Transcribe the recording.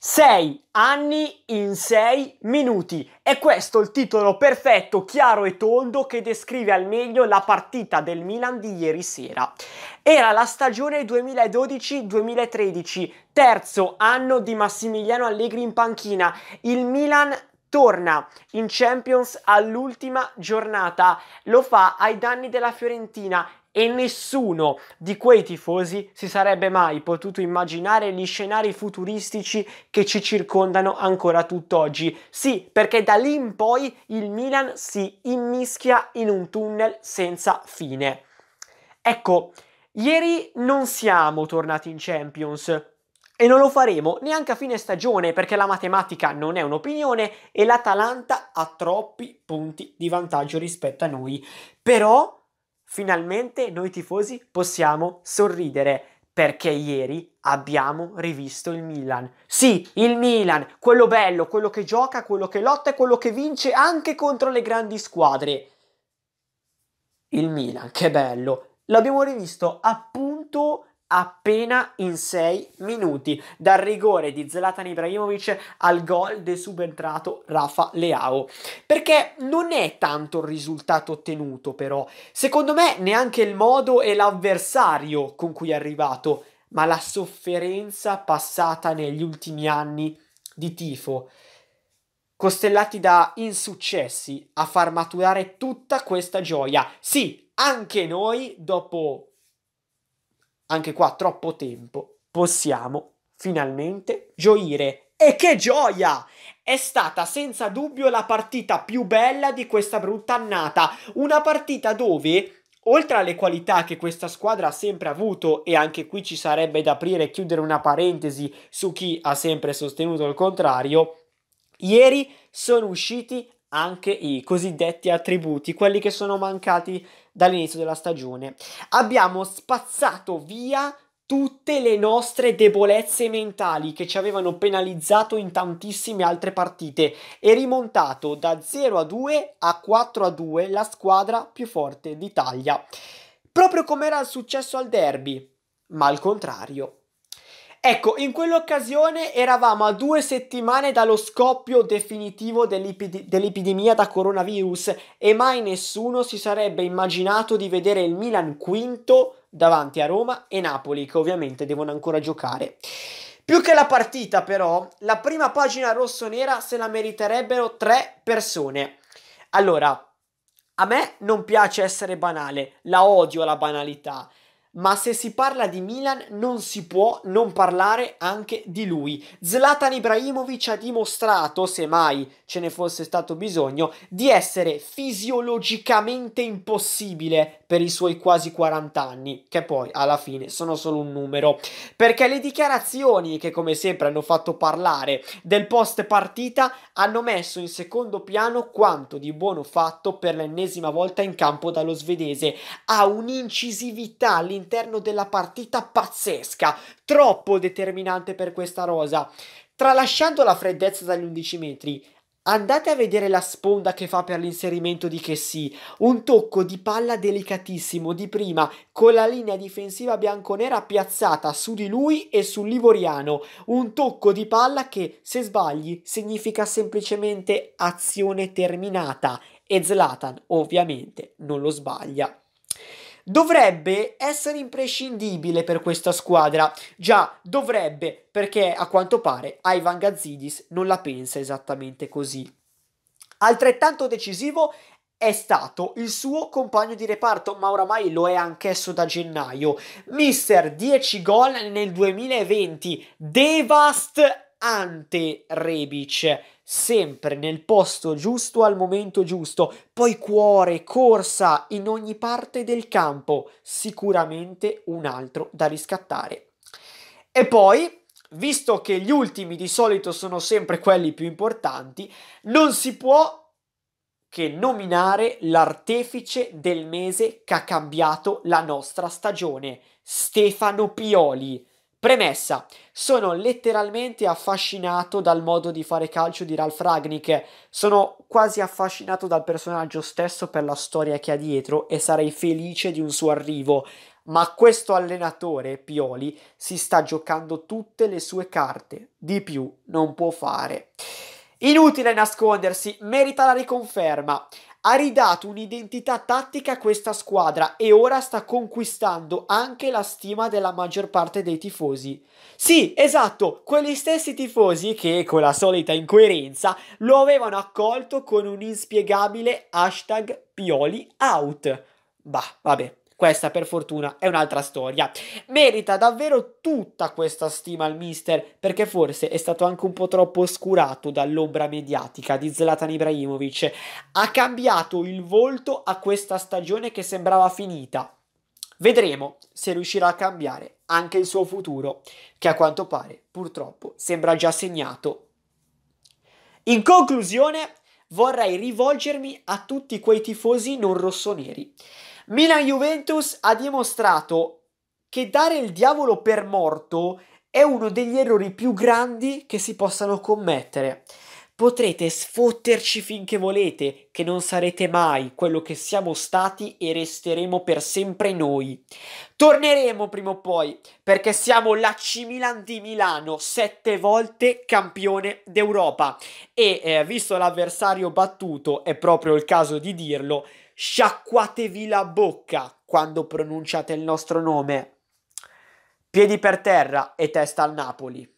6 anni in 6 minuti. È questo il titolo perfetto, chiaro e tondo che descrive al meglio la partita del Milan di ieri sera. Era la stagione 2012-2013, terzo anno di Massimiliano Allegri in panchina. Il Milan torna in Champions all'ultima giornata, lo fa ai danni della Fiorentina e nessuno di quei tifosi si sarebbe mai potuto immaginare gli scenari futuristici che ci circondano ancora tutt'oggi. Sì, perché da lì in poi il Milan si immischia in un tunnel senza fine. Ecco, ieri non siamo tornati in Champions, e non lo faremo neanche a fine stagione perché la matematica non è un'opinione e l'Atalanta ha troppi punti di vantaggio rispetto a noi. Però finalmente noi tifosi possiamo sorridere perché ieri abbiamo rivisto il Milan. Sì, il Milan, quello bello, quello che gioca, quello che lotta e quello che vince anche contro le grandi squadre. Il Milan, che bello. L'abbiamo rivisto appunto appena in 6 minuti dal rigore di Zlatan Ibrahimovic al gol del subentrato Rafa Leao perché non è tanto il risultato ottenuto però secondo me neanche il modo e l'avversario con cui è arrivato ma la sofferenza passata negli ultimi anni di tifo costellati da insuccessi a far maturare tutta questa gioia sì anche noi dopo anche qua troppo tempo, possiamo finalmente gioire. E che gioia! È stata senza dubbio la partita più bella di questa brutta annata. Una partita dove, oltre alle qualità che questa squadra ha sempre avuto, e anche qui ci sarebbe da aprire e chiudere una parentesi su chi ha sempre sostenuto il contrario, ieri sono usciti anche i cosiddetti attributi, quelli che sono mancati dall'inizio della stagione. Abbiamo spazzato via tutte le nostre debolezze mentali che ci avevano penalizzato in tantissime altre partite e rimontato da 0 a 2 a 4 a 2 la squadra più forte d'Italia. Proprio come era successo al derby, ma al contrario. Ecco, in quell'occasione eravamo a due settimane dallo scoppio definitivo dell'epid- dell'epidemia da coronavirus e mai nessuno si sarebbe immaginato di vedere il Milan quinto davanti a Roma e Napoli, che ovviamente devono ancora giocare. Più che la partita, però, la prima pagina rossonera se la meriterebbero tre persone. Allora, a me non piace essere banale, la odio la banalità ma se si parla di Milan non si può non parlare anche di lui. Zlatan Ibrahimovic ha dimostrato, se mai ce ne fosse stato bisogno, di essere fisiologicamente impossibile per i suoi quasi 40 anni, che poi alla fine sono solo un numero, perché le dichiarazioni che come sempre hanno fatto parlare del post partita hanno messo in secondo piano quanto di buono fatto per l'ennesima volta in campo dallo svedese, ha un'incisività all'interno all'interno della partita pazzesca, troppo determinante per questa rosa. Tralasciando la freddezza dagli 11 metri, Andate a vedere la sponda che fa per l'inserimento di Chessy, un tocco di palla delicatissimo di prima, con la linea difensiva bianconera piazzata su di lui e sull'ivoriano, un tocco di palla che se sbagli significa semplicemente azione terminata e Zlatan ovviamente non lo sbaglia dovrebbe essere imprescindibile per questa squadra. Già, dovrebbe, perché a quanto pare Ivan Gazzidis non la pensa esattamente così. Altrettanto decisivo è stato il suo compagno di reparto, ma oramai lo è anch'esso da gennaio. Mister 10 gol nel 2020, Devast ante Rebic, sempre nel posto giusto al momento giusto, poi cuore, corsa in ogni parte del campo, sicuramente un altro da riscattare. E poi, visto che gli ultimi di solito sono sempre quelli più importanti, non si può che nominare l'artefice del mese che ha cambiato la nostra stagione, Stefano Pioli. Premessa, sono letteralmente affascinato dal modo di fare calcio di Ralf Ragnick, sono quasi affascinato dal personaggio stesso per la storia che ha dietro e sarei felice di un suo arrivo, ma questo allenatore, Pioli, si sta giocando tutte le sue carte, di più non può fare. Inutile nascondersi, merita la riconferma ha ridato un'identità tattica a questa squadra e ora sta conquistando anche la stima della maggior parte dei tifosi. Sì, esatto, quegli stessi tifosi che, con la solita incoerenza, lo avevano accolto con un inspiegabile hashtag Pioli out. Bah, vabbè questa per fortuna è un'altra storia. Merita davvero tutta questa stima al mister perché forse è stato anche un po' troppo oscurato dall'ombra mediatica di Zlatan Ibrahimovic. Ha cambiato il volto a questa stagione che sembrava finita. Vedremo se riuscirà a cambiare anche il suo futuro, che a quanto pare purtroppo sembra già segnato. In conclusione, vorrei rivolgermi a tutti quei tifosi non rossoneri Milan-Juventus ha dimostrato che dare il diavolo per morto è uno degli errori più grandi che si possano commettere. Potrete sfotterci finché volete, che non sarete mai quello che siamo stati e resteremo per sempre noi. Torneremo prima o poi, perché siamo la Cimilan di Milano, sette volte campione d'Europa. E eh, visto l'avversario battuto, è proprio il caso di dirlo, Sciacquatevi la bocca quando pronunciate il nostro nome. Piedi per terra e testa al Napoli.